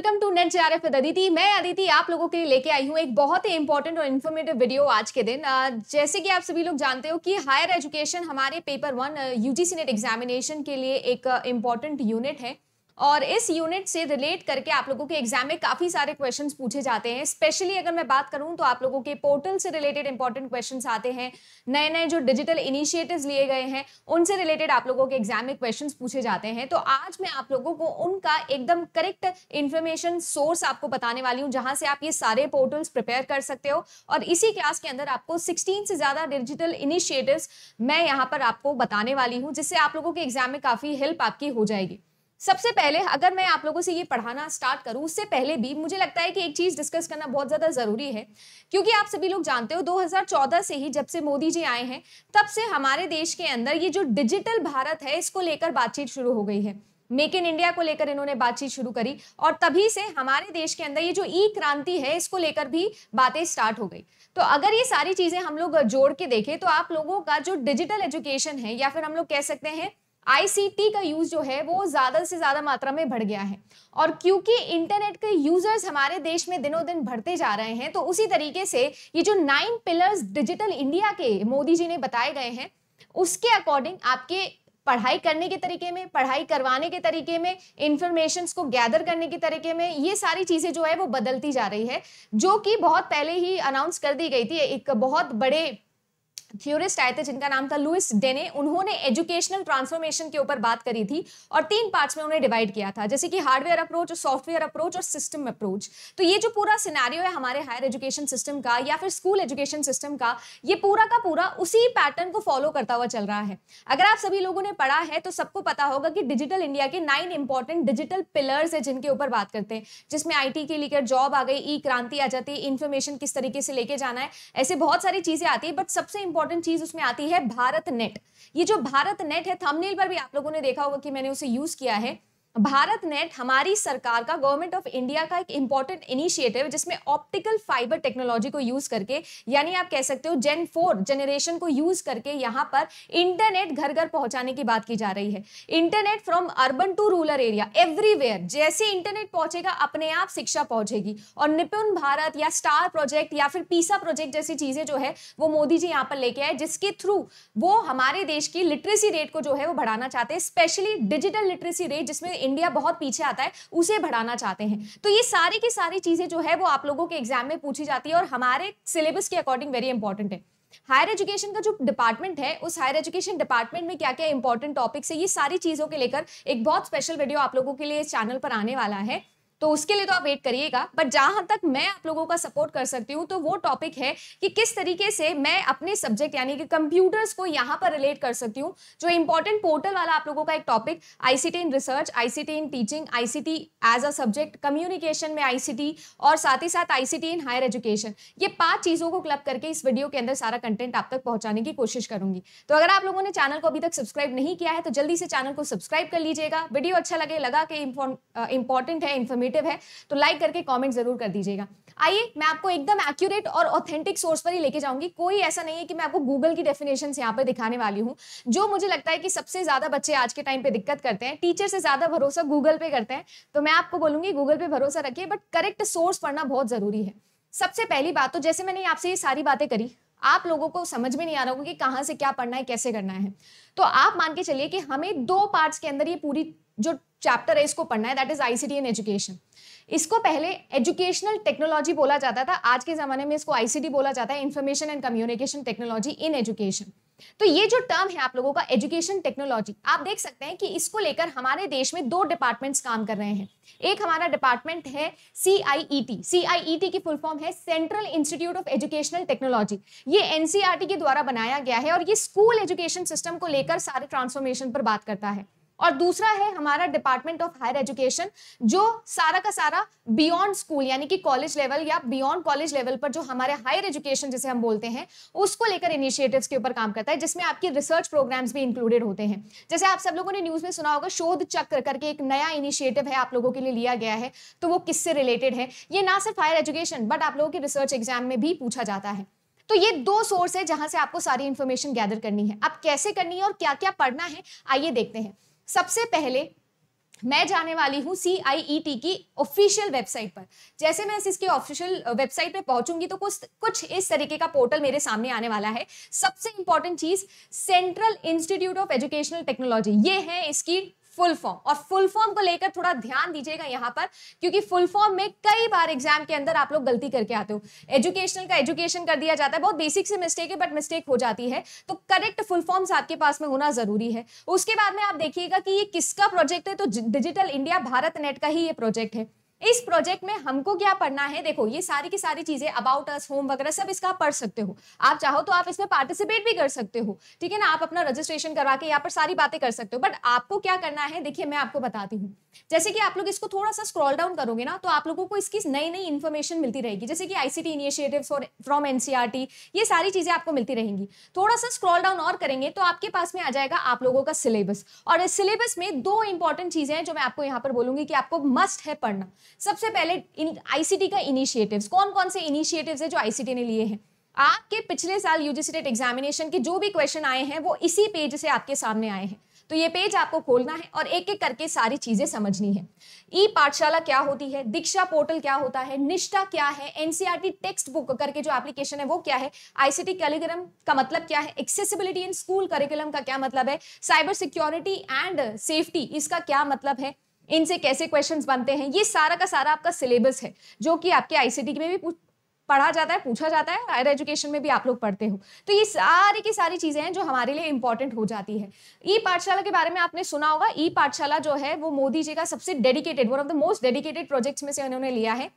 Welcome to net R with Aditi मैं अदिति आप लोगों के लिए लेके आई हूँ एक बहुत ही इंपॉर्टेंट और इन्फॉर्मेटिव वीडियो आज के दिन जैसे कि आप सभी लोग जानते हो कि हायर एजुकेशन हमारे paper one UGC NET examination के लिए एक इम्पॉर्टेंट यूनिट है और इस यूनिट से रिलेट करके आप लोगों के एग्जाम में काफी सारे क्वेश्चन पूछे जाते हैं स्पेशली अगर मैं बात करूं तो आप लोगों के पोर्टल से रिलेटेड इंपॉर्टेंट क्वेश्चन आते हैं नए नए जो डिजिटल इनिशिएटिव लिए गए हैं उनसे रिलेटेड आप लोगों के एग्जाम में क्वेश्चन पूछे जाते हैं तो आज मैं आप लोगों को उनका एकदम करेक्ट इन्फॉर्मेशन सोर्स आपको बताने वाली हूँ जहां से आप ये सारे पोर्टल्स प्रिपेयर कर सकते हो और इसी क्लास के अंदर आपको सिक्सटीन से ज्यादा डिजिटल इनिशिएटिव मैं यहाँ पर आपको बताने वाली हूँ जिससे आप लोगों के एग्जाम में काफी हेल्प आपकी हो जाएगी सबसे पहले अगर मैं आप लोगों से ये पढ़ाना स्टार्ट करूं उससे पहले भी मुझे लगता है कि एक चीज़ डिस्कस करना बहुत ज़्यादा ज़रूरी है क्योंकि आप सभी लोग जानते हो 2014 से ही जब से मोदी जी आए हैं तब से हमारे देश के अंदर ये जो डिजिटल भारत है इसको लेकर बातचीत शुरू हो गई है मेक इन इंडिया को लेकर इन्होंने बातचीत शुरू करी और तभी से हमारे देश के अंदर ये जो ई क्रांति है इसको लेकर भी बातें स्टार्ट हो गई तो अगर ये सारी चीज़ें हम लोग जोड़ के देखें तो आप लोगों का जो डिजिटल एजुकेशन है या फिर हम लोग कह सकते हैं आईसीटी का यूज जो है वो ज्यादा से ज्यादा मात्रा में बढ़ गया है और क्योंकि इंटरनेट के यूजर्स हमारे देश में दिनों दिन बढ़ते जा रहे हैं तो उसी तरीके से ये जो नाइन पिलर्स डिजिटल इंडिया के मोदी जी ने बताए गए हैं उसके अकॉर्डिंग आपके पढ़ाई करने के तरीके में पढ़ाई करवाने के तरीके में इंफॉर्मेशन को गैदर करने के तरीके में ये सारी चीज़ें जो है वो बदलती जा रही है जो कि बहुत पहले ही अनाउंस कर दी गई थी एक बहुत बड़े थ्योरिस्ट आए थे जिनका नाम था लुइस डेने उन्होंने एजुकेशनल ट्रांसफॉर्मेशन के ऊपर बात करी थी और तीन पार्ट्स में उन्हें डिवाइड किया था जैसे कि हार्डवेयर अप्रोच सॉफ्टवेयर अप्रोच और सिस्टम अप्रोच तो ये जो पूरा सिनेरियो है हमारे हायर एजुकेशन सिस्टम का या फिर स्कूल एजुकेशन सिस्टम का ये पूरा का पूरा उसी पैटर्न को फॉलो करता हुआ चल रहा है अगर आप सभी लोगों ने पढ़ा है तो सबको पता होगा कि डिजिटल इंडिया के नाइन इंपॉर्टेंट डिजिटल पिलर्स है जिनके ऊपर बात करते हैं जिसमें आई के लेकर जॉब आ गई ई क्रांति आ जाती है इन्फॉर्मेशन किस तरीके से लेके जाना है ऐसे बहुत सारी चीजें आती है बट सबसे इंपॉर्टेंट चीज उसमें आती है भारत नेट ये जो भारत नेट है थंबनेल पर भी आप लोगों ने देखा होगा कि मैंने उसे यूज किया है भारत नेट हमारी सरकार का गवर्नमेंट ऑफ इंडिया का एक इंपॉर्टेंट इनिशिएटिव जिसमें ऑप्टिकल फाइबर टेक्नोलॉजी को यूज करके यानी आप कह सकते हो जेन फोर जनरेशन को यूज करके यहाँ पर इंटरनेट घर घर पहुंचाने की बात की जा रही है internet from urban to rural area everywhere जैसे इंटरनेट पहुंचेगा अपने आप शिक्षा पहुंचेगी और निपुण भारत या स्टार प्रोजेक्ट या फिर पीसा प्रोजेक्ट जैसी चीजें जो है वो मोदी जी यहाँ पर लेके आए जिसके थ्रू वो हमारे देश की लिटरेसी रेट को जो है वो बढ़ाना चाहते हैं स्पेशली डिजिटल लिटरेसी रेट जिसमें इंडिया बहुत पीछे आता है उसे बढ़ाना चाहते हैं तो ये सारी की सारी चीज़ें जो है वो आप लोगों के एग्जाम में पूछी जाती है और हमारे सिलेबस के अकॉर्डिंग वेरी इंपॉर्टेंट है हायर एजुकेशन का जो डिपार्टमेंट है उस हायर एजुकेशन डिपार्टमेंट में क्या क्या इंपॉर्टेंट टॉपिक्स है ये सारी चीज़ों के लेकर एक बहुत स्पेशल वीडियो आप लोगों के लिए इस चैनल पर आने वाला है तो उसके लिए तो आप वेट करिएगा बट जहां तक मैं आप लोगों का सपोर्ट कर सकती हूँ तो वो टॉपिक है कि किस तरीके से मैं अपने सब्जेक्ट यानी कि कंप्यूटर्स को यहाँ पर रिलेट कर सकती हूँ जो इंपॉर्टेंट पोर्टल वाला आप लोगों का एक topic ICT in research ICT in teaching ICT as a subject communication में आईसीटी और साथ ही साथ आईसीटी इन हायर एजुकेशन ये पांच चीजों को क्लब करके इस वीडियो के अंदर सारा कंटेंट आप तक पहुंचाने की कोशिश करूंगी तो अगर आप लोगों ने चैनल को अभी तक सब्सक्राइब नहीं किया है तो जल्दी से चैनल को सब्सक्राइब कर लीजिएगा वीडियो अच्छा लगे लगा कि इंपॉर्टेंट है इन्फॉर्मेटिव रिलेटिव है तो लाइक करके कॉमेंट जरूर कर दीजिएगा आइए मैं आपको एकदम एक्यूरेट और ऑथेंटिक सोर्स पर ही लेके जाऊंगी कोई ऐसा नहीं है कि मैं आपको गूगल की डेफिनेशन यहाँ पर दिखाने वाली हूँ जो मुझे लगता है कि सबसे ज्यादा बच्चे आज के टाइम पे दिक्कत करते हैं टीचर से ज्यादा भरोसा गूगल पे करते हैं तो मैं आपको बोलूंगी गूगल पे भरोसा रखिए बट करेक्ट सोर्स पढ़ना बहुत जरूरी है सबसे पहली बात तो जैसे मैंने आपसे ये सारी बातें करी आप लोगों को समझ में नहीं आ रहा होगा कि कहाँ से क्या पढ़ना है कैसे करना है तो आप मान के चलिए कि हमें दो पार्ट्स के अंदर ये पूरी जो चैप्टर है इसको पढ़ना है that is ICT in education इसको पहले एजुकेशनल टेक्नोलॉजी बोला जाता था आज के ज़माने में इसको आईसीटी बोला जाता है information and communication technology in education तो ये जो टर्म है आप लोगों का एजुकेशन टेक्नोलॉजी आप देख सकते हैं कि इसको लेकर हमारे देश में दो डिपार्टमेंट्स काम कर रहे हैं एक हमारा डिपार्टमेंट है C I E T C I E T की फुल फॉर्म है central institute of educational technology ये एनसीईआरटी e के द्वारा बनाया गया है और ये स्कूल एजुकेशन सिस्टम को लेकर सारे ट्रांसफॉर्मेशन पर बात करता है और दूसरा है हमारा डिपार्टमेंट ऑफ हायर एजुकेशन जो सारा का सारा बियॉन्ड स्कूल यानी कि कॉलेज लेवल या बियॉन्ड कॉलेज लेवल पर जो हमारे हायर एजुकेशन जिसे हम बोलते हैं उसको लेकर इनिशिएटिव्स के ऊपर काम करता है जिसमें आपकी रिसर्च प्रोग्राम्स भी इंक्लूडेड होते हैं जैसे आप सब लोगों ने न्यूज में सुना होगा शोध चक्र करके एक नया इनिशिएटिव है आप लोगों के लिए लिया गया है तो वो किससे रिलेटेड है ये ना सिर्फ हायर एजुकेशन बट आप लोगों के रिसर्च एग्जाम में भी पूछा जाता है तो ये दो सोर्स है जहां से आपको सारी इन्फॉर्मेशन गैदर करनी है अब कैसे करनी है और क्या क्या पढ़ना है आइए देखते हैं सबसे पहले मैं जाने वाली हूँ सी आई ई टी की ऑफिशियल वेबसाइट पर जैसे मैं इसके ऑफिशियल वेबसाइट पर पहुंचूंगी तो कुछ कुछ इस तरीके का पोर्टल मेरे सामने आने वाला है सबसे इंपॉर्टेंट चीज central institute of educational technology ये है इसकी फुल फॉर्म और फुल फॉर्म को लेकर थोड़ा ध्यान दीजिएगा यहाँ पर क्योंकि फुल फॉर्म में कई बार एग्जाम के अंदर आप लोग गलती करके आते हो एजुकेशनल का एजुकेशन कर दिया जाता है बहुत बेसिक से मिस्टेक है बट मिस्टेक हो जाती है तो करेक्ट फुल फॉर्म्स आपके पास में होना जरूरी है उसके बाद में आप देखिएगा कि ये किसका प्रोजेक्ट है तो डिजिटल इंडिया भारत नेट का ही ये प्रोजेक्ट है इस प्रोजेक्ट में हमको क्या पढ़ना है देखो ये सारी की सारी चीजें अबाउट अस होम वगैरह सब इसका पढ़ सकते हो आप चाहो तो आप इसमें पार्टिसिपेट भी कर सकते हो ठीक है ना आप अपना रजिस्ट्रेशन करवा के यहाँ पर सारी बातें कर सकते हो बट आपको क्या करना है देखिए मैं आपको बताती हूँ जैसे कि आप लोग इसको थोड़ा सा स्क्रॉल डाउन करोगे ना तो आप लोगों को इसकी नई नई इन्फॉर्मेशन मिलती रहेगी जैसे कि आईसीटी इनिशिएटिव फ्रॉम एनसीआर ये सारी चीजें आपको मिलती रहेंगी थोड़ा सा स्क्रॉल डाउन और करेंगे तो आपके पास में आ जाएगा आप लोगों का सिलेबस और इस सिलेबस में दो इंपॉर्टेंट चीजें हैं जो मैं आपको यहाँ पर बोलूंगी कि आपको मस्ट है पढ़ना सबसे पहले आईसीटी का इनिशिएटिव्स कौन कौन से इनिशिएटिव्स है जो आईसीटी ने लिए हैं आपके पिछले साल यूजीसी टेट एग्जामिनेशन के जो भी क्वेश्चन आए हैं वो इसी पेज से आपके सामने आए हैं तो ये पेज आपको खोलना है और एक एक करके सारी चीजें समझनी है ई पाठशाला क्या होती है दीक्षा पोर्टल क्या होता है निष्ठा क्या है एनसीआरटी टेक्स्ट बुक करके जो एप्लीकेशन है वो क्या है आईसीटी कैलिग्राम का मतलब क्या है एक्सेसिबिलिटी इन स्कूल करिकुलम का क्या मतलब है साइबर सिक्योरिटी एंड सेफ्टी इसका क्या मतलब है इनसे कैसे क्वेश्चंस बनते हैं ये सारा का सारा आपका सिलेबस है जो कि आपके आईसीटी में भी पढ़ा जाता है पूछा जाता है हायर एजुकेशन में भी आप लोग पढ़ते हो तो ये सारी की सारी चीज़ें हैं जो हमारे लिए इंपॉर्टेंट हो जाती है ई पाठशाला के बारे में आपने सुना होगा ई पाठशाला जो है वो मोदी जी का सबसे dedicated one of the most dedicated projects में से उन्होंने लिया है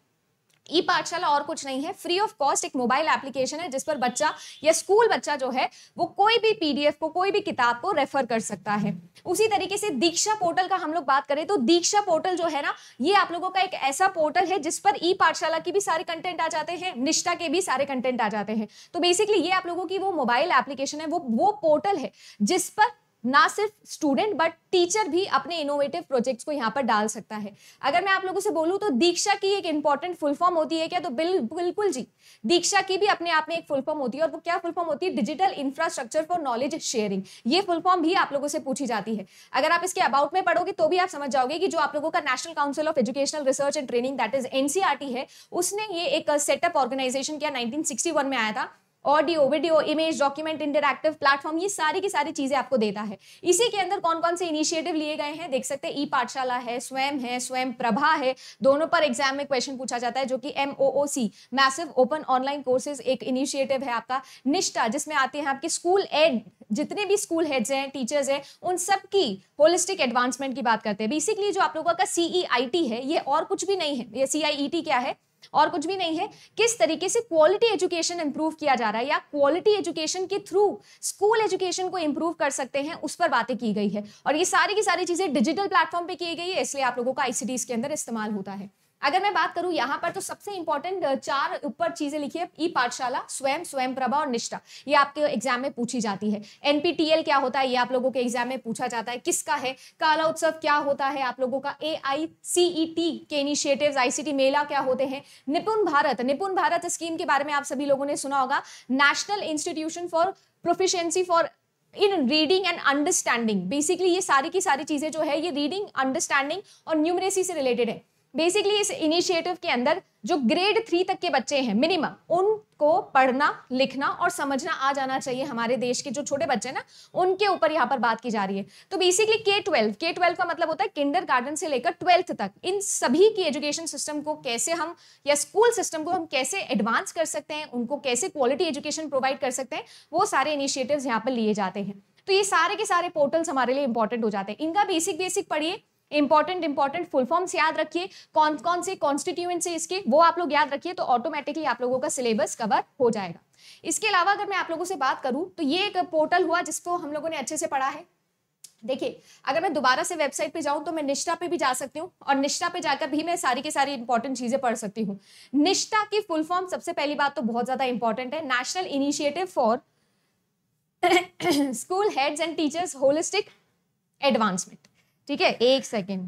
ई पाठशाला और कुछ नहीं है फ्री ऑफ कॉस्ट एक मोबाइल एप्लीकेशन है जिस पर बच्चा या स्कूल बच्चा जो है वो कोई भी पीडीएफ को कोई भी किताब को रेफर कर सकता है उसी तरीके से दीक्षा पोर्टल का हम लोग बात करें तो दीक्षा पोर्टल जो है ना ये आप लोगों का एक ऐसा पोर्टल है जिस पर ई पाठशाला के भी सारे कंटेंट आ जाते हैं निष्ठा के भी सारे कंटेंट आ जाते हैं तो बेसिकली ये आप लोगों की वो मोबाइल एप्लीकेशन है वो वो पोर्टल है जिस पर ना सिर्फ स्टूडेंट बट टीचर भी अपने इनोवेटिव प्रोजेक्ट्स को यहाँ पर डाल सकता है अगर मैं आप लोगों से बोलूँ तो दीक्षा की एक इंपॉर्टेंट फुल फॉर्म होती है क्या तो बिल, बिल्कुल जी दीक्षा की भी अपने आप में एक फुल फॉर्म होती है और वो क्या फुल फॉर्म होती है digital infrastructure for knowledge sharing ये फुल फॉर्म भी आप लोगों से पूछी जाती है अगर आप इसके अबाउट में पढ़ोगे तो भी आप समझ जाओगे कि जो आप लोगों का national council of educational research and training that is NCERT है उसने ये एक सेटअप ऑर्गेनाइजेशन किया नाइनटीन में आया था audio video image document interactive platform ये सारी की सारी चीज़ें आपको देता है इसी के अंदर कौन कौन से इनिशिएटिव लिए गए हैं देख सकते हैं ई पाठशाला है स्वयं है स्वयं प्रभा है दोनों पर एग्जाम में क्वेश्चन पूछा जाता है जो कि M O O C massive open online courses एक इनिशिएटिव है आपका निष्ठा जिसमें आते हैं आपके स्कूल एड जितने भी स्कूल हेड्स हैं टीचर्स हैं उन सब की होलिस्टिक एडवांसमेंट की बात करते हैं बेसिकली जो आप लोगों का सीईआईटी e है ये और कुछ भी नहीं है ये सीआईईटी e क्या है और कुछ भी नहीं है किस तरीके से क्वालिटी एजुकेशन इंप्रूव किया जा रहा है या क्वालिटी एजुकेशन के थ्रू स्कूल एजुकेशन को इंप्रूव कर सकते हैं उस पर बातें की गई है और ये सारी की सारी चीजें डिजिटल प्लेटफॉर्म पे की गई है इसलिए आप लोगों का आईसीडी के अंदर इस्तेमाल होता है अगर मैं बात करूं यहाँ पर तो सबसे इंपॉर्टेंट चार ऊपर चीजें लिखी है ई पाठशाला स्वयं स्वयं प्रभा और निष्ठा ये आपके एग्जाम में पूछी जाती है एनपीटीएल क्या होता है ये आप लोगों के एग्जाम में पूछा जाता है किसका है काला उत्सव क्या होता है आप लोगों का ए आई टी के इनिशिएटिव आईसीटी मेला क्या होते हैं निपुण भारत निपुण भारत स्कीम के बारे में आप सभी लोगों ने सुना होगा national institution for proficiency for in reading and understanding basically ये सारी की सारी चीजें जो है ये रीडिंग अंडरस्टैंडिंग और न्यूमरेसी से रिलेटेड है बेसिकली इस इनिशिएटिव के अंदर जो ग्रेड थ्री तक के बच्चे हैं मिनिमम उनको पढ़ना लिखना और समझना आ जाना चाहिए हमारे देश के जो छोटे बच्चे हैं ना उनके ऊपर यहाँ पर बात की जा रही है तो बेसिकली के ट्वेल्व के ट्वेल्व का मतलब होता है किंडर गार्डन से लेकर ट्वेल्थ तक इन सभी की एजुकेशन सिस्टम को कैसे हम या स्कूल सिस्टम को हम कैसे एडवांस कर सकते हैं उनको कैसे क्वालिटी एजुकेशन प्रोवाइड कर सकते हैं वो सारे इनिशिएटिव यहाँ पर लिए जाते हैं तो ये सारे के सारे पोर्टल्स हमारे लिए इंपॉर्टेंट हो जाते हैं इनका बेसिक बेसिक पढ़िए इंपॉर्टेंट इंपॉर्टेंट फुल फॉर्म्स याद रखिए कौन कौन से कॉन्स्टिट्यूएंट्स है इसके वो आप लोग याद रखिए तो ऑटोमेटिकली आप लोगों का सिलेबस कवर हो जाएगा इसके अलावा अगर मैं आप लोगों से बात करूं तो ये एक पोर्टल हुआ जिसको हम लोगों ने अच्छे से पढ़ा है देखिए अगर मैं दोबारा से वेबसाइट पे जाऊं तो मैं निष्ठा पे भी जा सकती हूँ और निष्ठा पे जाकर भी मैं सारी के सारी इंपॉर्टेंट चीजें पढ़ सकती हूँ निष्ठा की फुल फॉर्म सबसे पहली बात तो बहुत ज्यादा इंपॉर्टेंट है national initiative for school heads and teachers holistic advancement ठीक है एक सेकेंड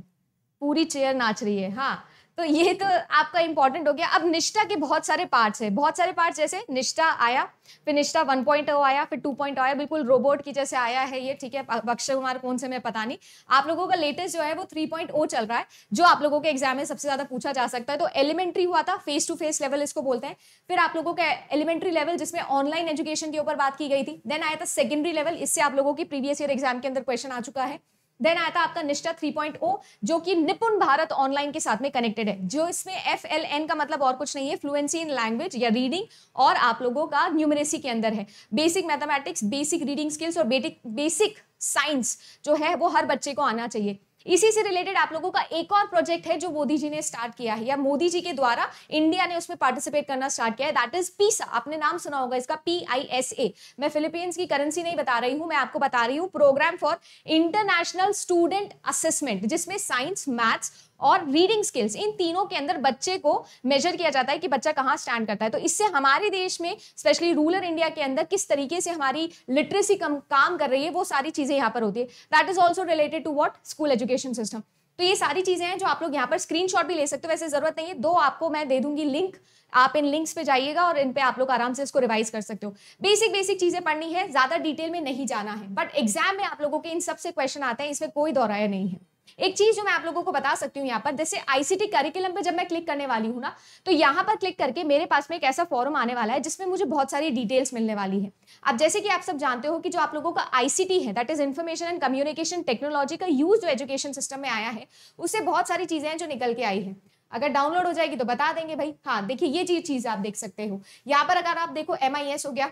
पूरी चेयर नाच रही है हाँ तो ये तो आपका इंपॉर्टेंट हो गया अब निष्ठा के बहुत सारे पार्ट्स है बहुत सारे पार्ट्स जैसे निष्ठा आया फिर निष्ठा वन पॉइंट आया फिर टू पॉइंट आया बिल्कुल रोबोट की जैसे आया है ये ठीक है अक्षय कुमार कौन से मैं पता नहीं आप लोगों का लेटेस्ट जो है वो थ्री पॉइंट ओ चल रहा है जो आप लोगों के एग्जाम में सबसे ज्यादा पूछा जा सकता है तो एलिमेंट्री हुआ था फेस टू फेस लेवल इसको बोलते हैं फिर आप लोगों का एलिमेंट्री लेवल जिसमें ऑनलाइन एजुकेशन के ऊपर बात की गई थी देन आया था सेकेंडरी लेवल इससे आप लोगों की प्रीवियस ईयर एग्जाम के अंदर क्वेश्चन आ चुका है देन आया था आपका निष्ठा 3.0 जो कि निपुण भारत ऑनलाइन के साथ में कनेक्टेड है जो इसमें एफ एल एन का मतलब और कुछ नहीं है फ्लुएंसी इन लैंग्वेज या रीडिंग और आप लोगों का न्यूमरेसी के अंदर है basic mathematics basic reading skills और बेटिक बेसिक साइंस जो है वो हर बच्चे को आना चाहिए इसी से रिलेटेड आप लोगों का एक और प्रोजेक्ट है जो मोदी जी ने स्टार्ट किया है या मोदी जी के द्वारा इंडिया ने उसमें पार्टिसिपेट करना स्टार्ट किया है दैट इज पीसा आपने नाम सुना होगा इसका पी आई एस ए मैं फिलिपींस की करेंसी नहीं बता रही हूँ मैं आपको बता रही हूँ program for international student assessment जिसमें साइंस मैथ्स और रीडिंग स्किल्स इन तीनों के अंदर बच्चे को मेजर किया जाता है कि बच्चा कहाँ स्टैंड करता है तो इससे हमारे देश में स्पेशली रूरल इंडिया के अंदर किस तरीके से हमारी लिटरेसी कम काम कर रही है वो सारी चीज़ें यहाँ पर होती है that is also related to what school education system तो ये सारी चीज़ें हैं जो आप लोग यहाँ पर स्क्रीनशॉट भी ले सकते हो वैसे ज़रूरत नहीं है दो आपको मैं दे दूंगी लिंक आप इन लिंक्स पे जाइएगा और इन पे आप लोग आराम से इसको रिवाइज कर सकते हो बेसिक बेसिक चीज़ें पढ़नी है ज़्यादा डिटेल में नहीं जाना है बट एग्जाम में आप लोगों के इन सबसे क्वेश्चन आते हैं इसमें कोई दोहराया नहीं है एक चीज जो मैं आप लोगों को बता सकती हूँ यहाँ पर जैसे आईसीटी करिकुलम पे जब मैं क्लिक करने वाली हूँ ना तो यहाँ पर क्लिक करके मेरे पास में एक ऐसा फॉर्म आने वाला है जिसमें मुझे बहुत सारी डिटेल्स मिलने वाली है अब जैसे कि आप सब जानते हो कि जो आप लोगों का आईसीटी है that is information and communication technology का यूज जो एजुकेशन सिस्टम में आया है उससे बहुत सारी चीजें हैं जो निकल के आई है अगर डाउनलोड हो जाएगी तो बता देंगे भाई हाँ देखिए ये चीज आप देख सकते हो यहाँ पर अगर आप देखो एम हो गया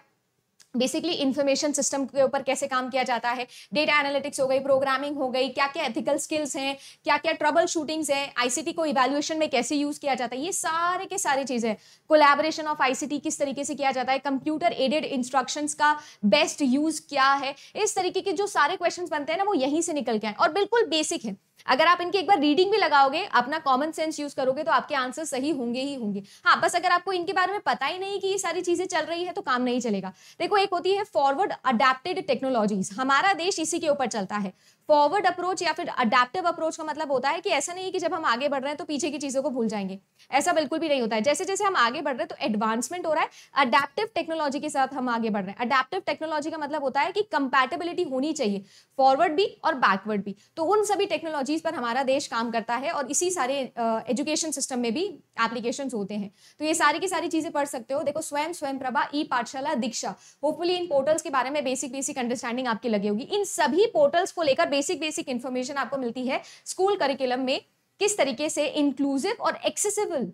बेसिकली इन्फॉर्मेशन सिस्टम के ऊपर कैसे काम किया जाता है डेटा एनालिटिक्स हो गई प्रोग्रामिंग हो गई क्या क्या एथिकल स्किल्स हैं क्या क्या ट्रबल शूटिंग्स हैं आईसीटी को इवेल्यूएशन में कैसे यूज़ किया जाता है ये सारे के सारे चीज़ें कोलैबोरेशन ऑफ आईसीटी किस तरीके से किया जाता है कंप्यूटर एडेड इंस्ट्रक्शन का बेस्ट यूज़ क्या है इस तरीके के जो सारे क्वेश्चन बनते हैं ना वो यहीं से निकल के आए और बिल्कुल बेसिक है अगर आप इनकी एक बार रीडिंग भी लगाओगे अपना कॉमन सेंस यूज करोगे तो आपके आंसर सही होंगे ही होंगे हाँ बस अगर आपको इनके बारे में पता ही नहीं कि ये सारी चीजें चल रही है तो काम नहीं चलेगा देखो एक होती है फॉरवर्ड अडेप्टेड टेक्नोलॉजीज हमारा देश इसी के ऊपर चलता है फॉरवर्ड अप्रोच या फिर अडेप्टिव अप्रोच का मतलब होता है कि ऐसा नहीं है कि जब हम आगे बढ़ रहे हैं तो पीछे की चीज़ों को भूल जाएंगे ऐसा बिल्कुल भी नहीं होता है जैसे जैसे हम आगे बढ़ रहे हैं तो एडवांसमेंट हो रहा है अडेप्टिव टेक्नोलॉजी के साथ हम आगे बढ़ रहे हैं अडेप्टिव टेक्नोलॉजी का मतलब होता है कि कंपेटेबिलिटी होनी चाहिए फॉरवर्ड भी और बैकवर्ड भी तो उन सभी टेक्नोलॉजीज पर हमारा देश काम करता है और इसी सारे एजुकेशन सिस्टम में भी एप्लीकेशन होते हैं तो ये सारी की सारी चीज़ें पढ़ सकते हो देखो स्वयं स्वयं प्रभा ई पाठशाला दीक्षा होपफुली इन पोर्टल्स के बारे में बेसिक बेसिक अंडरस्टैंडिंग आपकी लगी होगी इन सभी पोर्टल्स को लेकर बेसिक बेसिक इन्फॉर्मेशन आपको मिलती है स्कूल करिकुलम में किस तरीके से इंक्लूसिव और एक्सेसिबल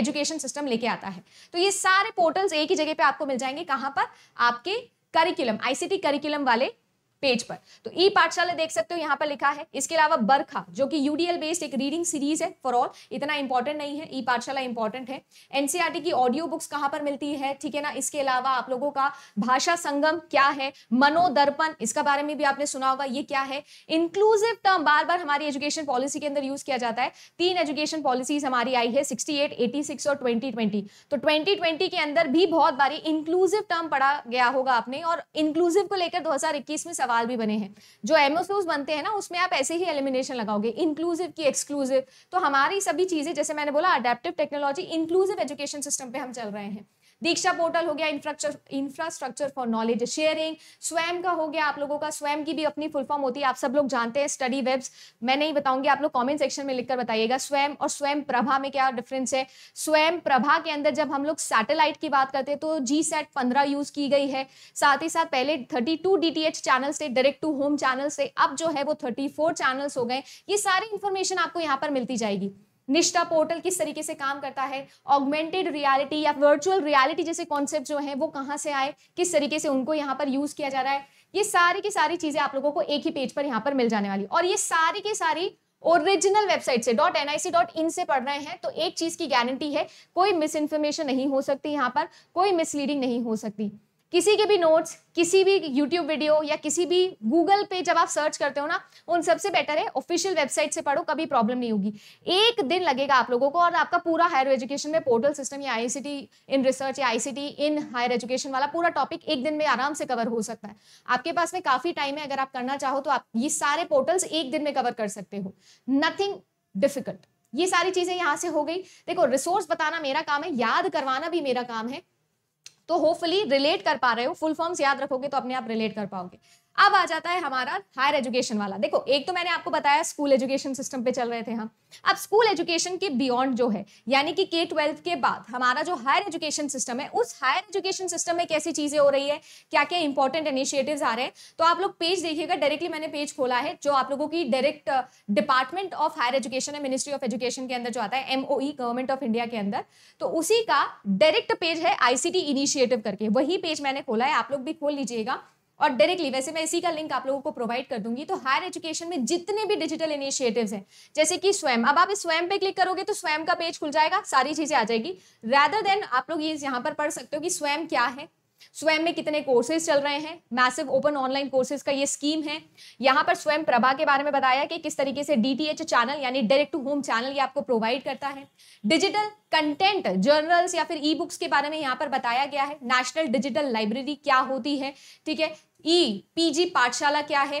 एजुकेशन सिस्टम लेके आता है तो ये सारे पोर्टल्स एक ही जगह पे आपको मिल जाएंगे कहां पर आपके करिकुलम आईसीटी करिकुलम वाले पेज पर तो ई पाठशाला देख सकते हो यहाँ पर लिखा है इसके अलावा बरखा जो कि यूडीएल बेस्ड एक रीडिंग सीरीज है फॉर ऑल इतना इंपॉर्टेंट नहीं है ई पाठशाला इंपॉर्टेंट है एनसीआरटी e की ऑडियो बुक्स कहाँ पर मिलती है ठीक है ना इसके अलावा आप लोगों का भाषा संगम क्या है मनोदर्पण इसका बारे में भी आपने सुना होगा ये क्या है इंक्लूसिव टर्म बार बार हमारी एजुकेशन पॉलिसी के अंदर यूज किया जाता है तीन एजुकेशन पॉलिसीज हमारी आई है सिक्सटी एट और ट्वेंटी तो ट्वेंटी के अंदर भी बहुत बारी इंक्लूसिव टर्म पढ़ा गया होगा आपने और इंक्लूसिव को लेकर दो में सवाल भी बने हैं जो एमओसीज बनते हैं ना उसमें आप ऐसे ही एलिमिनेशन लगाओगे इंक्लूसिव की एक्सक्लूसिव तो हमारी सभी चीज़ें जैसे मैंने बोला adaptive technology inclusive education system पे हम चल रहे हैं दीक्षा पोर्टल हो गया इंफ्रास्ट्रक्चर फॉर नॉलेज शेयरिंग स्वयं का हो गया आप लोगों का स्वयं की भी अपनी फुल फॉर्म होती है आप सब लोग जानते हैं स्टडी वेब्स मैं नहीं बताऊंगी आप लोग कॉमेंट सेक्शन में लिखकर बताइएगा स्वयं और स्वयं प्रभा में क्या डिफरेंस है स्वयं प्रभा के अंदर जब हम लोग सैटेलाइट की बात करते हैं तो जी सेट पंद्रह यूज की गई है साथ ही साथ पहले थर्टी टू चैनल से डायरेक्ट टू होम चैनल से अब जो है वो थर्टी चैनल्स हो गए ये सारी इंफॉर्मेशन आपको यहाँ पर मिलती जाएगी निष्ठा पोर्टल किस तरीके से काम करता है ऑगमेंटेड रियलिटी या वर्चुअल रियलिटी जैसे कॉन्सेप्ट जो हैं वो कहाँ से आए किस तरीके से उनको यहाँ पर यूज़ किया जा रहा है ये सारी की सारी चीज़ें आप लोगों को एक ही पेज पर यहाँ पर मिल जाने वाली और ये सारी की सारी ओरिजिनल वेबसाइट से dot N I C dot in से पढ़ रहे हैं तो एक चीज़ की गारंटी है कोई मिस इन्फॉर्मेशन नहीं हो सकती यहाँ पर कोई मिसलीडिंग नहीं हो सकती किसी के भी नोट्स किसी भी यूट्यूब वीडियो या किसी भी गूगल पे जब आप सर्च करते हो ना उन सबसे बेटर है ऑफिशियल वेबसाइट से पढ़ो कभी प्रॉब्लम नहीं होगी एक दिन लगेगा आप लोगों को और आपका पूरा हायर एजुकेशन में पोर्टल सिस्टम या आईसीटी इन रिसर्च या आईसीटी इन हायर एजुकेशन वाला पूरा टॉपिक एक दिन में आराम से कवर हो सकता है आपके पास में काफी टाइम है अगर आप करना चाहो तो आप ये सारे पोर्टल्स एक दिन में कवर कर सकते हो नथिंग डिफिकल्ट ये सारी चीजें यहाँ से हो गई देखो रिसोर्स बताना मेरा काम है याद करवाना भी मेरा काम है तो होपफुली रिलेट कर पा रहे हो फुल फॉर्म्स याद रखोगे तो अपने आप रिलेट कर पाओगे अब आ जाता है हमारा हायर एजुकेशन वाला देखो एक तो मैंने आपको बताया स्कूल एजुकेशन सिस्टम पे चल रहे थे हम अब स्कूल एजुकेशन के बियॉन्ड जो है यानी कि के ट्वेल्थ के बाद हमारा जो हायर एजुकेशन सिस्टम है उस हायर एजुकेशन सिस्टम में कैसी चीजें हो रही है क्या क्या इंपॉर्टेंट इनिशिएटिव आ रहे हैं तो आप लोग पेज देखिएगा डायरेक्टली मैंने पेज खोला है जो आप लोगों की direct department of higher education है मिनिस्ट्री ऑफ एजुकेशन के अंदर जो आता है एमओई गवर्नमेंट ऑफ इंडिया के अंदर तो उसी का डायरेक्ट पेज है आईसीटी इनिशिएटिव करके वही पेज मैंने खोला है आप लोग भी खोल लीजिएगा और डायरेक्टली वैसे मैं इसी का लिंक आप लोगों को प्रोवाइड कर दूंगी तो हायर एजुकेशन में जितने भी डिजिटल इनिशिएटिव्स हैं जैसे कि स्वयं अब आप इस स्वयं पे क्लिक करोगे तो स्वयं का पेज खुल जाएगा सारी चीज़ें आ जाएगी रैदर देन आप लोग ये यहाँ पर पढ़ सकते हो कि स्वयं क्या है स्वयं में कितने कोर्सेज चल रहे हैं मैसिव ओपन ऑनलाइन कोर्सेज का ये स्कीम है यहाँ पर स्वयं प्रभा के बारे में बताया कि किस तरीके से डीटीएच चैनल यानी डायरेक्ट टू होम चैनल ये आपको प्रोवाइड करता है डिजिटल कंटेंट जर्नल्स या फिर ई बुक्स के बारे में यहाँ पर बताया गया है नेशनल डिजिटल लाइब्रेरी क्या होती है ठीक है ई e पीजी पाठशाला क्या है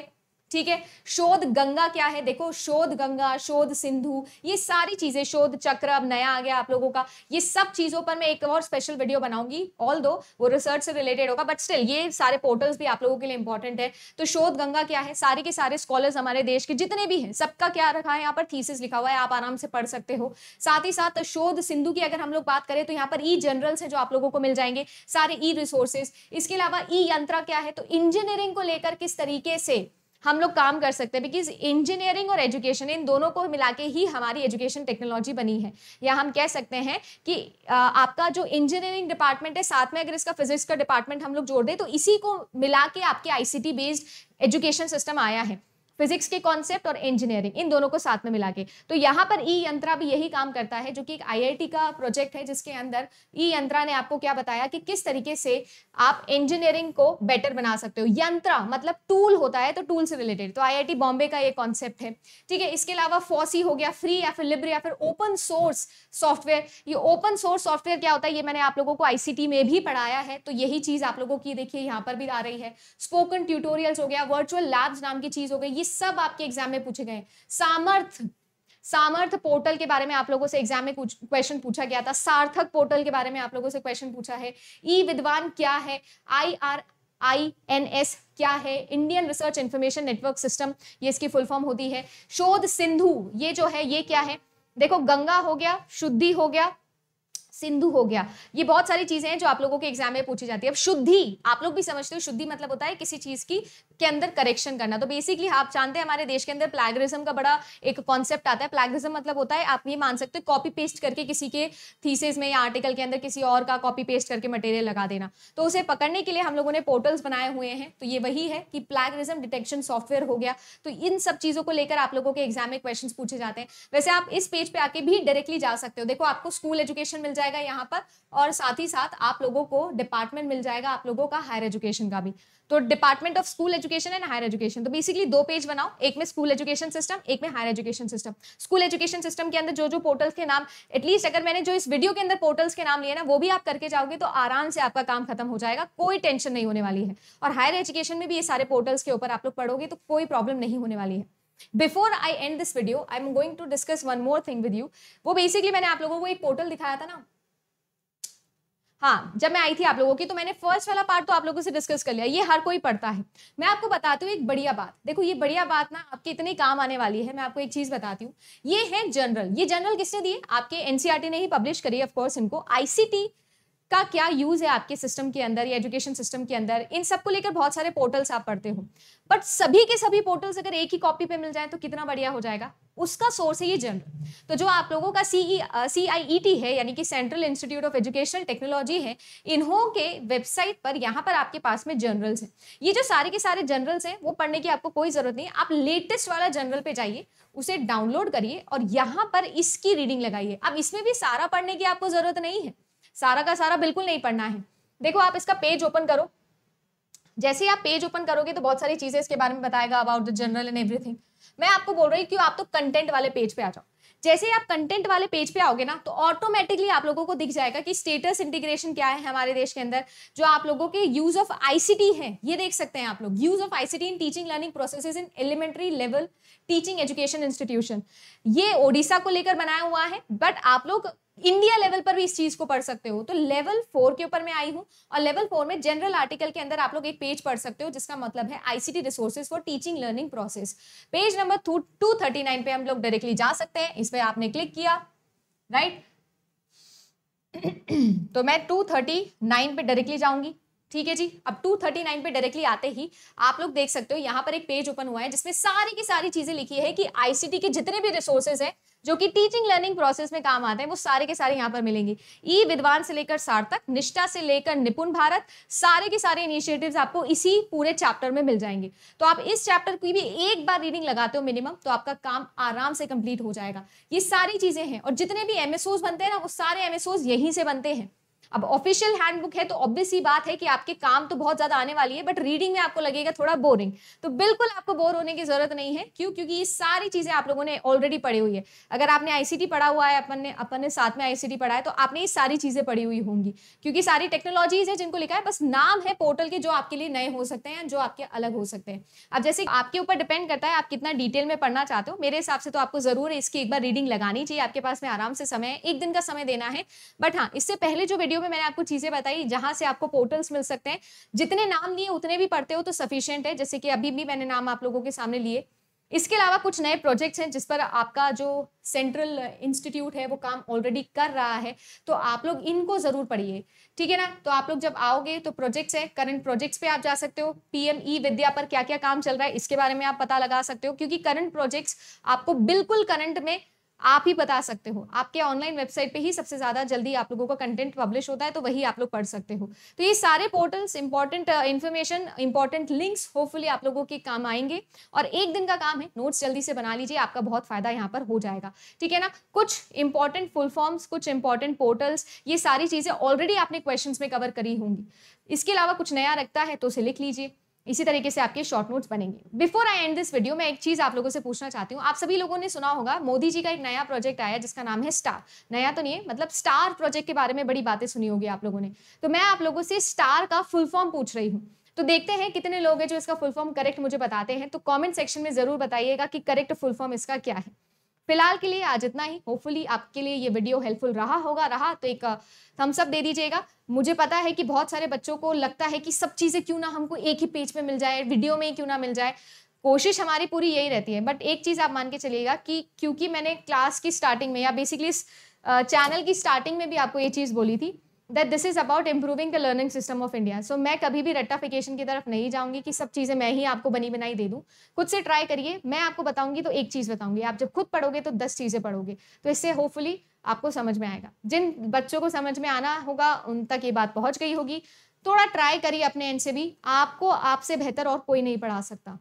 ठीक है शोध गंगा क्या है देखो शोध गंगा शोध सिंधु ये सारी चीजें शोध चक्र अब नया आ गया आप लोगों का ये सब चीजों पर मैं एक और स्पेशल वीडियो बनाऊंगी ऑल दो वो रिसर्च से रिलेटेड होगा बट स्टिल ये सारे पोर्टल्स भी आप लोगों के लिए इंपॉर्टेंट है तो शोध गंगा क्या है सारे के सारे स्कॉलर्स हमारे देश के जितने भी हैं सबका क्या रखा है यहाँ पर थीसिस लिखा हुआ है आप आराम से पढ़ सकते हो साथ ही साथ शोध सिंधु की अगर हम लोग बात करें तो यहाँ पर ई जनरल्स है जो आप लोगों को मिल जाएंगे सारे ई रिसोर्सेज इसके अलावा ई यंत्रा क्या है तो इंजीनियरिंग को लेकर किस तरीके से हम लोग काम कर सकते हैं बिकॉज इंजीनियरिंग और एजुकेशन इन दोनों को मिला के ही हमारी एजुकेशन टेक्नोलॉजी बनी है या हम कह सकते हैं कि आपका जो इंजीनियरिंग डिपार्टमेंट है साथ में अगर इसका फिजिक्स का डिपार्टमेंट हम लोग जोड़ दें तो इसी को मिला के आपके आईसीटी बेस्ड एजुकेशन सिस्टम आया है फिजिक्स के कॉन्सेप्ट और इंजीनियरिंग इन दोनों को साथ में मिला के तो यहाँ पर ई e यंत्रा भी यही काम करता है जो कि एक आईआईटी का प्रोजेक्ट है जिसके अंदर ई e यंत्रा ने आपको क्या बताया कि किस तरीके से आप इंजीनियरिंग को बेटर बना सकते हो यंत्रा मतलब टूल होता है तो टूल से रिलेटेड तो आई बॉम्बे का ये कॉन्सेप्ट है ठीक है इसके अलावा फॉसी हो गया फ्री या फिर लिब्र या फिर ओपन सोर्स सॉफ्टवेयर ये ओपन सोर्स सॉफ्टवेयर क्या होता है ये मैंने आप लोगों को आईसीटी में भी पढ़ाया है तो यही चीज आप लोगों की देखिए यहाँ पर भी आ रही है स्पोकन ट्यूटोरियल हो गया वर्चुअल लैब्स नाम की चीज हो गई ये सब आपके एग्जाम में पूछे गए सामर्थ सामर्थ पोर्टल के बारे में आप लोगों से एग्जाम में क्वेश्चन पूछा गया था सार्थक पोर्टल के बारे में आप लोगों से क्वेश्चन पूछा है ई विद्वान क्या है I R I N S क्या है Indian research information network system ये इसकी फुल फॉर्म होती है शोध सिंधु ये जो है ये क्या है देखो गंगा हो गया शुद्धि हो गया सिंधु हो गया ये बहुत सारी चीजें हैं जो आप लोगों के एग्जाम में पूछी जाती है अब शुद्धि आप लोग भी समझते हो शुद्धि मतलब होता है किसी चीज की के अंदर करेक्शन करना तो बेसिकली आप जानते हैं हमारे देश के अंदर प्लैगरिज्म का बड़ा एक कॉन्सेप्ट आता है प्लैगरिज्म मतलब होता है आप ये मान सकते हो कॉपी पेस्ट करके किसी के थीसेस में या आर्टिकल के अंदर किसी और का कॉपी पेस्ट करके मटेरियल लगा देना तो उसे पकड़ने के लिए हम लोगों ने पोर्टल्स बनाए हुए हैं तो ये वही है कि प्लैगरिज्म डिटेक्शन सॉफ्टवेयर हो गया तो इन सब चीज़ों को लेकर आप लोगों के एग्जाम में क्वेश्चन पूछे जाते हैं वैसे आप इस पेज पे आके भी डायरेक्टली जा सकते हो देखो आपको स्कूल एजुकेशन मिल जाएगा यहाँ पर और साथ ही साथ आप लोगों को डिपार्टमेंट मिल जाएगा आप लोगों का हायर एजुकेशन का भी तो department of school education and higher education तो बेसिकली दो पेज बनाओ एक में स्कूल एजुकेशन सिस्टम एक में higher education system school education system के अंदर जो जो पोर्टल्स के नाम एटलीस्ट अगर मैंने जो इस वीडियो के अंदर पोर्टल्स के नाम लिए ना वो भी आप करके जाओगे तो आराम से आपका काम खत्म हो जाएगा कोई टेंशन नहीं होने वाली है और हायर एजुकेशन में भी ये सारे पोर्टल्स के ऊपर आप लोग पढ़ोगे तो कोई प्रॉब्लम नहीं होने वाली है before I end this video I am going to discuss one more thing with you वो बेसिकली मैंने आप लोगों को एक पोर्टल दिखाया था ना हाँ जब मैं आई थी आप लोगों की तो मैंने फर्स्ट वाला पार्ट तो आप लोगों से डिस्कस कर लिया ये हर कोई पढ़ता है मैं आपको बताती हूँ एक बढ़िया बात देखो ये बढ़िया बात ना आपके इतने काम आने वाली है मैं आपको एक चीज बताती हूँ ये है जनरल ये जनरल किसने दिए आपके एनसीआरटी e ने ही पब्लिश करी ऑफकोर्स इनको आईसीटी का क्या यूज़ है आपके सिस्टम के अंदर या एजुकेशन सिस्टम के अंदर इन सब को लेकर बहुत सारे पोर्टल्स आप पढ़ते हो बट सभी के सभी पोर्टल्स अगर एक ही कॉपी पे मिल जाए तो कितना बढ़िया हो जाएगा उसका सोर्स है ये जनरल तो जो आप लोगों का सी सी आई ई टी है यानी कि central institute of educational technology है इन्हों के वेबसाइट पर यहाँ पर आपके पास में जनरल्स हैं ये जो सारे के सारे जनरल्स हैं वो पढ़ने की आपको कोई ज़रूरत नहीं आप लेटेस्ट वाला जनरल पे जाइए उसे डाउनलोड करिए और यहाँ पर इसकी रीडिंग लगाइए अब इसमें भी सारा पढ़ने की आपको ज़रूरत नहीं है सारा का सारा बिल्कुल नहीं पढ़ना है देखो आप इसका पेज ओपन करो जैसे ही आप पेज ओपन करोगे तो बहुत सारी चीज़ें इसके बारे में बताएगा about the general and everything मैं आपको बोल रही हूँ कि आप तो कंटेंट वाले पेज पे आ जाओ जैसे ही आप कंटेंट वाले पेज पे आओगे ना तो ऑटोमेटिकली आप लोगों को दिख जाएगा कि स्टेटस इंटीग्रेशन क्या है हमारे देश के अंदर जो आप लोगों के यूज ऑफ आईसीटी है ये देख सकते हैं आप लोग use of ICT in teaching learning processes in elementary level teaching education institution ये ओडिशा को लेकर बनाया हुआ है बट आप लोग इंडिया लेवल पर भी इस चीज को पढ़ सकते हो तो लेवल फोर के ऊपर मैं आई हूँ और लेवल फोर में जनरल आर्टिकल के अंदर आप लोग एक पेज पढ़ सकते हो जिसका मतलब है ICT resources for teaching learning process page number two thirty nine पे हम लोग डायरेक्टली जा सकते हैं इस पर आपने क्लिक किया राइट right? तो मैं टू थर्टी नाइन पे डायरेक्टली जाऊंगी ठीक है जी अब 239 पे डायरेक्टली आते ही आप लोग देख सकते हो यहाँ पर एक पेज ओपन हुआ है जिसमें सारी की सारी चीजें लिखी है कि आईसीटी के जितने भी रिसोर्सेज हैं जो कि टीचिंग लर्निंग प्रोसेस में काम आते हैं वो सारे के सारे यहाँ पर मिलेंगे ई विद्वान से लेकर सार्थक निष्ठा से लेकर निपुण भारत सारे के सारे इनिशिएटिव आपको इसी पूरे चैप्टर में मिल जाएंगे तो आप इस चैप्टर की भी एक बार रीडिंग लगाते हो मिनिमम तो आपका काम आराम से कंप्लीट हो जाएगा ये सारी चीजें हैं और जितने भी एमएसओज बनते हैं ना वो सारे एमएसओज यहीं से बनते हैं अब ऑफिशियल हैंडबुक है तो ऑब्वियस ही बात है कि आपके काम तो बहुत ज्यादा आने वाली है बट रीडिंग में आपको लगेगा थोड़ा बोरिंग तो बिल्कुल आपको बोर होने की जरूरत नहीं है क्यों क्योंकि ये सारी चीजें आप लोगों ने ऑलरेडी पढ़ी हुई है अगर आपने आईसीटी पढ़ा हुआ है अपन ने अपन ने साथ में आईसीटी पढ़ा है तो आपने ये सारी चीजें पढ़ी हुई होंगी क्योंकि सारी टेक्नोलॉजीज है जिनको लिखा है बस नाम है पोर्टल के जो आपके लिए नए हो सकते हैं जो आपके अलग हो सकते हैं अब जैसे आपके ऊपर डिपेंड करता है आप कितना डिटेल में पढ़ना चाहते हो मेरे हिसाब से तो आपको जरूर इसकी एक बार रीडिंग लगानी चाहिए आपके पास में आराम से समय है एक दिन का समय देना है बट हाँ इससे पहले जो वीडियो वीडियो में मैंने आपको चीजें बताई जहां से आपको पोर्टल्स मिल सकते हैं जितने नाम लिए उतने भी पढ़ते हो तो सफिशियंट है जैसे कि अभी भी मैंने नाम आप लोगों के सामने लिए इसके अलावा कुछ नए प्रोजेक्ट्स हैं जिस पर आपका जो सेंट्रल इंस्टीट्यूट है वो काम ऑलरेडी कर रहा है तो आप लोग इनको ज़रूर पढ़िए ठीक है ना तो आप लोग जब आओगे तो प्रोजेक्ट्स हैं करंट प्रोजेक्ट्स पे आप जा सकते हो पीएम ई e विद्या पर क्या क्या काम चल रहा है इसके बारे में आप पता लगा सकते हो क्योंकि करंट प्रोजेक्ट्स आपको बिल्कुल करंट में आप ही बता सकते हो आपके ऑनलाइन वेबसाइट पे ही सबसे ज़्यादा जल्दी आप लोगों का कंटेंट पब्लिश होता है तो वही आप लोग पढ़ सकते हो तो ये सारे portals important information important links hopefully आप लोगों के काम आएंगे और एक दिन का काम है नोट्स जल्दी से बना लीजिए आपका बहुत फ़ायदा यहाँ पर हो जाएगा ठीक है ना कुछ इंपॉर्टेंट फुलफॉर्म्स कुछ इंपॉर्टेंट पोर्टल्स ये सारी चीज़ें ऑलरेडी आपने क्वेश्चन में कवर करी होंगी इसके अलावा कुछ नया रखता है तो उसे लिख लीजिए इसी तरीके से आपके शॉर्ट नोट्स बनेंगे before I end this video मैं एक चीज आप लोगों से पूछना चाहती हूँ आप सभी लोगों ने सुना होगा मोदी जी का एक नया प्रोजेक्ट आया जिसका नाम है स्टार नया तो नहीं है मतलब स्टार प्रोजेक्ट के बारे में बड़ी बातें सुनी होगी आप लोगों ने तो मैं आप लोगों से स्टार का फुल फॉर्म पूछ रही हूँ तो देखते हैं कितने लोग हैं जो इसका फुल फॉर्म करेक्ट मुझे बताते हैं तो कॉमेंट सेक्शन में जरूर बताइएगा कि करेक्ट फुल फॉर्म इसका क्या है फिलहाल के लिए आज इतना ही होपफुली आपके लिए ये वीडियो हेल्पफुल रहा होगा रहा तो एक थम्सअप uh, दे दीजिएगा मुझे पता है कि बहुत सारे बच्चों को लगता है कि सब चीज़ें क्यों ना हमको एक ही पेज पे मिल जाए वीडियो में क्यों ना मिल जाए कोशिश हमारी पूरी यही रहती है बट एक चीज़ आप मान के चलिएगा कि क्योंकि मैंने क्लास की स्टार्टिंग में या बेसिकली चैनल uh, की स्टार्टिंग में भी आपको ये चीज़ बोली थी that this is about improving the learning system of India so मैं कभी भी रट्टाफिकेशन की तरफ नहीं जाऊंगी कि सब चीज़ें मैं ही आपको बनी बनाई दे दूँ खुद से ट्राई करिए मैं आपको बताऊंगी तो एक चीज़ बताऊंगी आप जब खुद पढ़ोगे तो दस चीज़ें पढ़ोगे तो इससे होपफुली आपको समझ में आएगा जिन बच्चों को समझ में आना होगा उन तक ये बात पहुँच गई होगी थोड़ा ट्राई करिए अपने एंड से भी आपको आपसे बेहतर और कोई नहीं पढ़ा सकता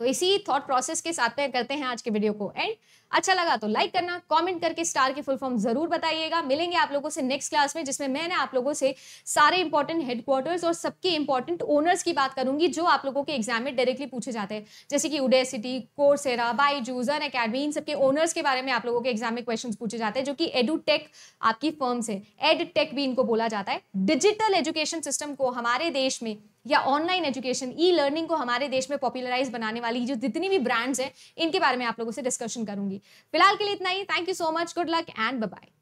तो इसी थॉट प्रोसेस के साथ में करते हैं आज के वीडियो को एंड अच्छा लगा तो लाइक करना कमेंट करके स्टार के फुल फॉर्म जरूर बताइएगा मिलेंगे आप लोगों से नेक्स्ट क्लास में जिसमें मैंने आप लोगों से सारे इंपॉर्टेंट हेडक्वार्टर्स और सबके इंपॉर्टेंट ओनर्स की बात करूंगी जो आप लोगों के एग्जाम में डायरेक्टली पूछे जाते हैं जैसे कि Udacity Coursera Byju's academy इन सबके ओनर्स के बारे में आप लोगों के एग्जाम में क्वेश्चन पूछे जाते हैं जो कि एडुटेक आपकी फर्म से एडटेक भी इनको बोला जाता है डिजिटल एजुकेशन सिस्टम को हमारे देश में या ऑनलाइन एजुकेशन ई लर्निंग को हमारे देश में पॉपुलराइज बनाने वाली जो जितनी भी ब्रांड्स हैं इनके बारे में आप लोगों से डिस्कशन करूंगी फिलहाल के लिए इतना ही thank you so much good luck and bye